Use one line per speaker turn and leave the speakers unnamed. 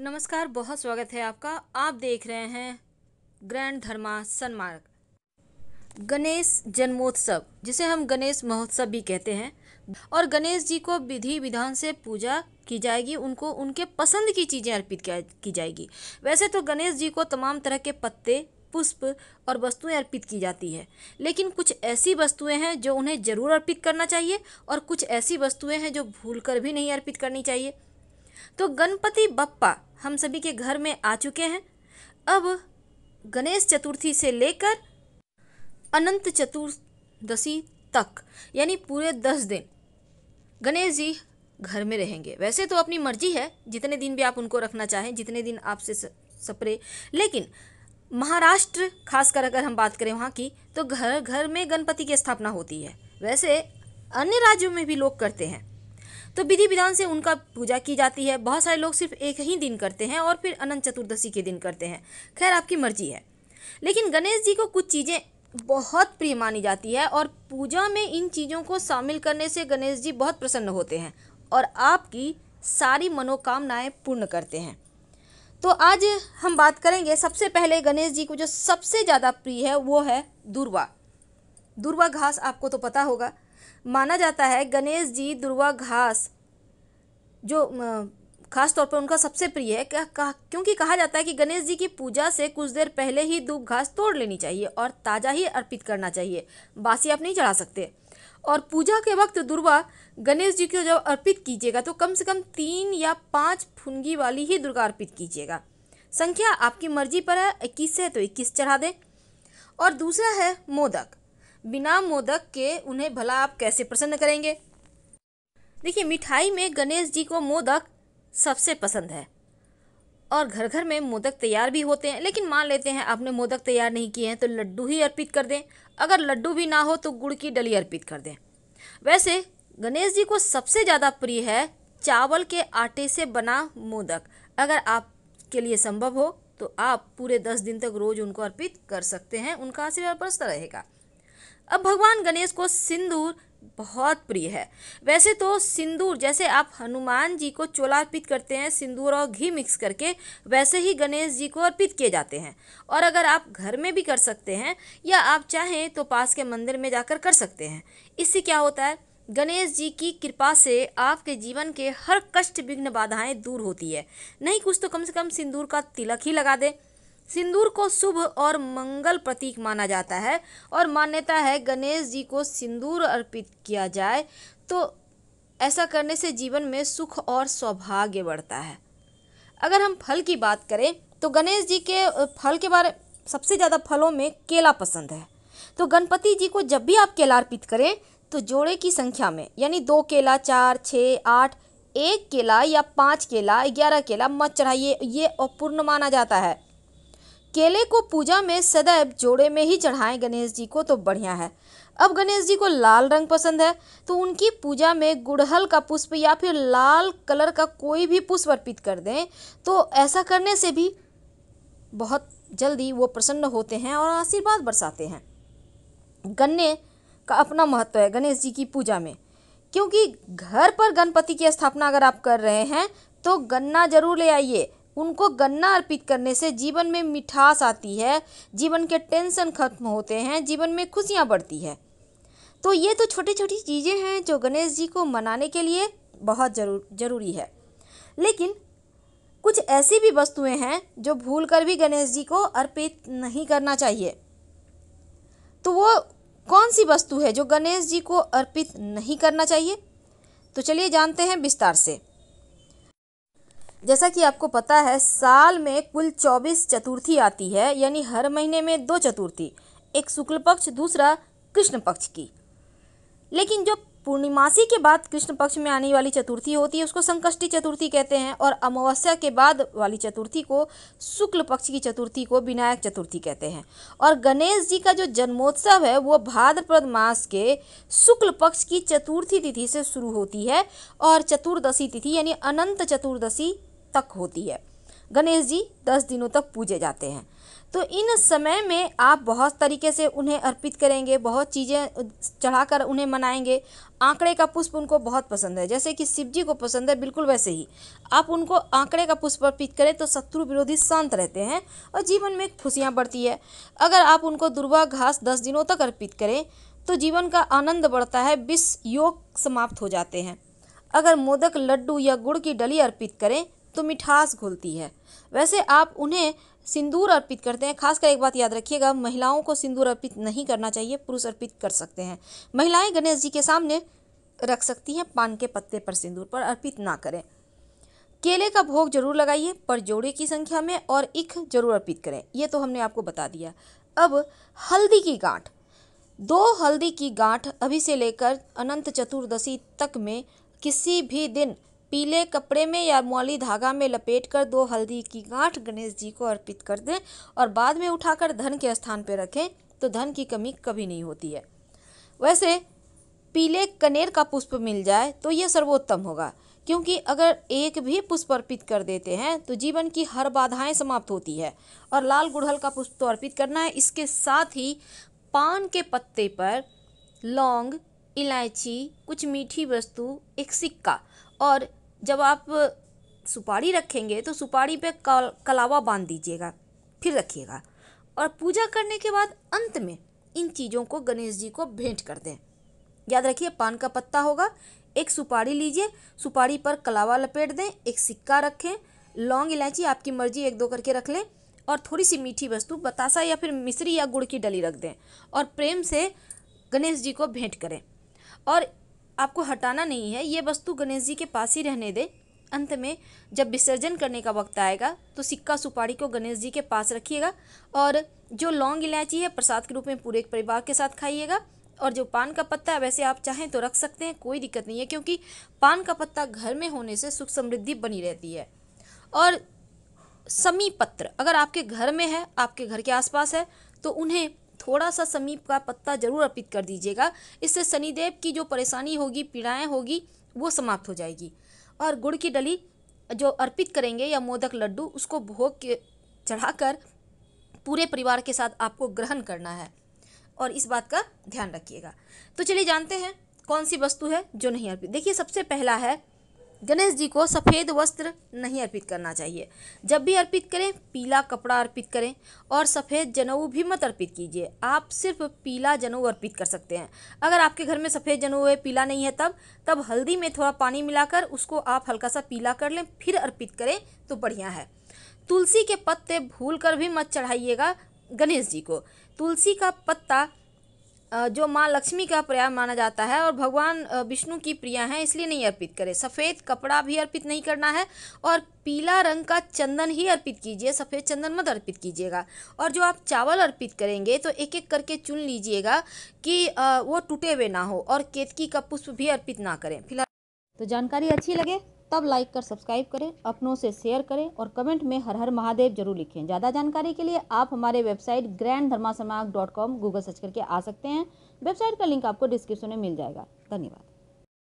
नमस्कार बहुत स्वागत है आपका आप देख रहे हैं ग्रैंड धर्मा सन्मार्ग गणेश जन्मोत्सव जिसे हम गणेश महोत्सव भी कहते हैं और गणेश जी को विधि विधान से पूजा की जाएगी उनको उनके पसंद की चीज़ें अर्पित की जाएगी वैसे तो गणेश जी को तमाम तरह के पत्ते पुष्प और वस्तुएं अर्पित की जाती है लेकिन कुछ ऐसी वस्तुएं हैं जो उन्हें ज़रूर अर्पित करना चाहिए और कुछ ऐसी वस्तुएं हैं जो भूल कर भी नहीं अर्पित करनी चाहिए तो गणपति बप्पा हम सभी के घर में आ चुके हैं अब गणेश चतुर्थी से लेकर अनंत चतुर्दशी तक यानी पूरे दस दिन गणेश जी घर में रहेंगे वैसे तो अपनी मर्जी है जितने दिन भी आप उनको रखना चाहें जितने दिन आपसे सपरे लेकिन महाराष्ट्र खासकर अगर हम बात करें वहाँ की तो घर घर में गणपति की स्थापना होती है वैसे अन्य राज्यों में भी लोग करते हैं तो विधि विधान से उनका पूजा की जाती है बहुत सारे लोग सिर्फ एक ही दिन करते हैं और फिर अनंत चतुर्दशी के दिन करते हैं खैर आपकी मर्जी है लेकिन गणेश जी को कुछ चीज़ें बहुत प्रिय मानी जाती है और पूजा में इन चीज़ों को शामिल करने से गणेश जी बहुत प्रसन्न होते हैं और आपकी सारी मनोकामनाएं पूर्ण करते हैं तो आज हम बात करेंगे सबसे पहले गणेश जी को जो सबसे ज़्यादा प्रिय है वो है दुर्वा दुर्वा घास आपको तो पता होगा माना जाता है गणेश जी दुर्वा घास जो खास तौर पर उनका सबसे प्रिय है क्योंकि कहा जाता है कि गणेश जी की पूजा से कुछ देर पहले ही दूब घास तोड़ लेनी चाहिए और ताज़ा ही अर्पित करना चाहिए बासी आप नहीं चढ़ा सकते और पूजा के वक्त दुर्वा गणेश जी को जब अर्पित कीजिएगा तो कम से कम तीन या पाँच फुनगी वाली ही दुर्गा अर्पित कीजिएगा संख्या आपकी मर्जी पर है इक्कीस से तो इक्कीस चढ़ा दें और दूसरा है मोदक बिना मोदक के उन्हें भला आप कैसे प्रसन्न करेंगे देखिए मिठाई में गणेश जी को मोदक सबसे पसंद है और घर घर में मोदक तैयार भी होते हैं लेकिन मान लेते हैं आपने मोदक तैयार नहीं किए हैं तो लड्डू ही अर्पित कर दें अगर लड्डू भी ना हो तो गुड़ की डली अर्पित कर दें वैसे गणेश जी को सबसे ज़्यादा प्रिय है चावल के आटे से बना मोदक अगर आपके लिए संभव हो तो आप पूरे दस दिन तक रोज़ उनको अर्पित कर सकते हैं उनका आशीर्वाद प्रस्त रहेगा अब भगवान गणेश को सिंदूर बहुत प्रिय है वैसे तो सिंदूर जैसे आप हनुमान जी को चोला अर्पित करते हैं सिंदूर और घी मिक्स करके वैसे ही गणेश जी को अर्पित किए जाते हैं और अगर आप घर में भी कर सकते हैं या आप चाहें तो पास के मंदिर में जाकर कर सकते हैं इससे क्या होता है गणेश जी की कृपा से आपके जीवन के हर कष्ट विघ्न बाधाएं दूर होती है नहीं कुछ तो कम से कम सिंदूर का तिलक ही लगा दें सिंदूर को शुभ और मंगल प्रतीक माना जाता है और मान्यता है गणेश जी को सिंदूर अर्पित किया जाए तो ऐसा करने से जीवन में सुख और सौभाग्य बढ़ता है अगर हम फल की बात करें तो गणेश जी के फल के बारे सबसे ज़्यादा फलों में केला पसंद है तो गणपति जी को जब भी आप केला अर्पित करें तो जोड़े की संख्या में यानी दो केला चार छः आठ एक केला या पाँच केला ग्यारह केला मत चढ़ाइए ये अपूर्ण माना जाता है केले को पूजा में सदैव जोड़े में ही चढ़ाएं गणेश जी को तो बढ़िया है अब गणेश जी को लाल रंग पसंद है तो उनकी पूजा में गुड़हल का पुष्प या फिर लाल कलर का कोई भी पुष्प अर्पित कर दें तो ऐसा करने से भी बहुत जल्दी वो प्रसन्न होते हैं और आशीर्वाद बरसाते हैं गन्ने का अपना महत्व है गणेश जी की पूजा में क्योंकि घर पर गणपति की स्थापना अगर आप कर रहे हैं तो गन्ना जरूर ले आइए उनको गन्ना अर्पित करने से जीवन में मिठास आती है जीवन के टेंशन खत्म होते हैं जीवन में खुशियाँ बढ़ती है तो ये तो छोटी छोटी चीज़ें हैं जो गणेश जी को मनाने के लिए बहुत जरूर ज़रूरी है लेकिन कुछ ऐसी भी वस्तुएं हैं जो भूल कर भी गणेश जी को अर्पित नहीं करना चाहिए तो वो कौन सी वस्तु है जो गणेश जी को अर्पित नहीं करना चाहिए तो चलिए जानते हैं विस्तार से जैसा कि आपको पता है साल में कुल चौबीस चतुर्थी आती है यानी हर महीने में दो चतुर्थी एक शुक्ल पक्ष दूसरा कृष्ण पक्ष की लेकिन जो पूर्णिमासी के बाद कृष्ण पक्ष में आने वाली चतुर्थी होती है उसको संकष्टी चतुर्थी कहते हैं और अमावस्या के बाद वाली चतुर्थी को शुक्ल पक्ष की चतुर्थी को विनायक चतुर्थी कहते हैं और गणेश जी का जो जन्मोत्सव है वो भाद्रपद मास के शुक्ल पक्ष की चतुर्थी तिथि से शुरू होती है और चतुर्दशी तिथि यानी अनंत चतुर्दशी तक होती है गणेश जी दस दिनों तक पूजे जाते हैं तो इन समय में आप बहुत तरीके से उन्हें अर्पित करेंगे बहुत चीज़ें चढ़ाकर उन्हें मनाएंगे आंकड़े का पुष्प उनको बहुत पसंद है जैसे कि शिव जी को पसंद है बिल्कुल वैसे ही आप उनको आंकड़े का पुष्प अर्पित करें तो शत्रु विरोधी शांत रहते हैं और जीवन में खुशियाँ बढ़ती है अगर आप उनको दुर्वा घास दस दिनों तक अर्पित करें तो जीवन का आनंद बढ़ता है विष योग समाप्त हो जाते हैं अगर मोदक लड्डू या गुड़ की डली अर्पित करें तो मिठास घुलती है वैसे आप उन्हें सिंदूर अर्पित करते हैं खासकर एक बात याद रखिएगा महिलाओं को सिंदूर अर्पित नहीं करना चाहिए पुरुष अर्पित कर सकते हैं महिलाएं गणेश जी के सामने रख सकती हैं पान के पत्ते पर सिंदूर पर अर्पित ना करें केले का भोग जरूर लगाइए पर जोड़े की संख्या में और इख जरूर अर्पित करें ये तो हमने आपको बता दिया अब हल्दी की गांठ दो हल्दी की गांठ अभी से लेकर अनंत चतुर्दशी तक में किसी भी दिन पीले कपड़े में या मौली धागा में लपेटकर दो हल्दी की गांठ गणेश जी को अर्पित कर दें और बाद में उठाकर धन के स्थान पर रखें तो धन की कमी कभी नहीं होती है वैसे पीले कनेर का पुष्प मिल जाए तो यह सर्वोत्तम होगा क्योंकि अगर एक भी पुष्प अर्पित कर देते हैं तो जीवन की हर बाधाएं समाप्त होती है और लाल गुड़हल का पुष्प तो अर्पित करना है इसके साथ ही पान के पत्ते पर लौंग इलायची कुछ मीठी वस्तु एक सिक्का और जब आप सुपारी रखेंगे तो सुपारी पे कलावा बांध दीजिएगा फिर रखिएगा और पूजा करने के बाद अंत में इन चीज़ों को गणेश जी को भेंट कर दें याद रखिए पान का पत्ता होगा एक सुपारी लीजिए सुपारी पर कलावा लपेट दें एक सिक्का रखें लौंग इलायची आपकी मर्जी एक दो करके रख लें और थोड़ी सी मीठी वस्तु बतासा या फिर मिश्री या गुड़ की डली रख दें और प्रेम से गणेश जी को भेंट करें और आपको हटाना नहीं है ये वस्तु गणेश जी के पास ही रहने दें अंत में जब विसर्जन करने का वक्त आएगा तो सिक्का सुपारी को गणेश जी के पास रखिएगा और जो लौंग इलायची है प्रसाद के रूप में पूरे परिवार के साथ खाइएगा और जो पान का पत्ता है वैसे आप चाहें तो रख सकते हैं कोई दिक्कत नहीं है क्योंकि पान का पत्ता घर में होने से सुख समृद्धि बनी रहती है और समी पत्र अगर आपके घर में है आपके घर के आसपास है तो उन्हें थोड़ा सा समीप का पत्ता जरूर अर्पित कर दीजिएगा इससे शनिदेव की जो परेशानी होगी पीड़ाएँ होगी वो समाप्त हो जाएगी और गुड़ की डली जो अर्पित करेंगे या मोदक लड्डू उसको भोग के चढ़ाकर पूरे परिवार के साथ आपको ग्रहण करना है और इस बात का ध्यान रखिएगा तो चलिए जानते हैं कौन सी वस्तु है जो नहीं अर्पित देखिए सबसे पहला है गणेश जी को सफ़ेद वस्त्र नहीं अर्पित करना चाहिए जब भी अर्पित करें पीला कपड़ा अर्पित करें और सफ़ेद जनेऊ भी मत अर्पित कीजिए आप सिर्फ पीला जनेऊ अर्पित कर सकते हैं अगर आपके घर में सफ़ेद जनेऊ है पीला नहीं है तब तब हल्दी में थोड़ा पानी मिलाकर उसको आप हल्का सा पीला कर लें फिर अर्पित करें तो बढ़िया है तुलसी के पत्ते भूल कर भी मत चढ़ाइएगा गणेश जी को तुलसी का पत्ता जो माँ लक्ष्मी का पर्याय माना जाता है और भगवान विष्णु की प्रिया हैं इसलिए नहीं अर्पित करें सफ़ेद कपड़ा भी अर्पित नहीं करना है और पीला रंग का चंदन ही अर्पित कीजिए सफ़ेद चंदन मत अर्पित कीजिएगा और जो आप चावल अर्पित करेंगे तो एक एक करके चुन लीजिएगा कि वो टूटे हुए ना हो और केतकी का पुष्प भी अर्पित ना करें फिलहाल तो जानकारी अच्छी लगे तब लाइक कर सब्सक्राइब करें अपनों से शेयर करें और कमेंट में हर हर महादेव जरूर लिखें ज़्यादा जानकारी के लिए आप हमारे website grand Dharma dot com Google search करके आ सकते हैं वेबसाइट का लिंक आपको डिस्क्रिप्शन में मिल जाएगा धन्यवाद